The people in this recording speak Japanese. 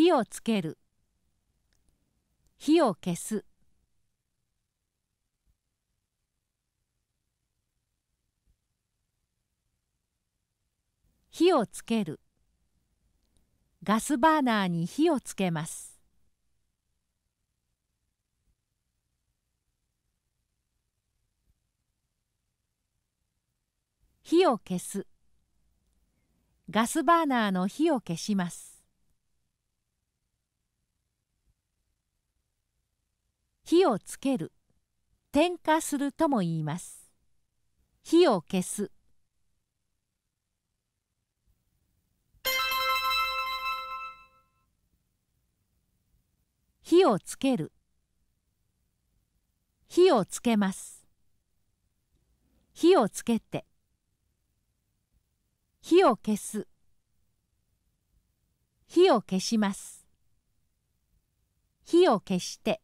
火をつける火を消す火をつけるガスバーナーに火をつけます火を消すガスバーナーの火を消します火をつける点火するとも言います火を消す火をつける火をつけます火をつけて火を消す火を消します火を消して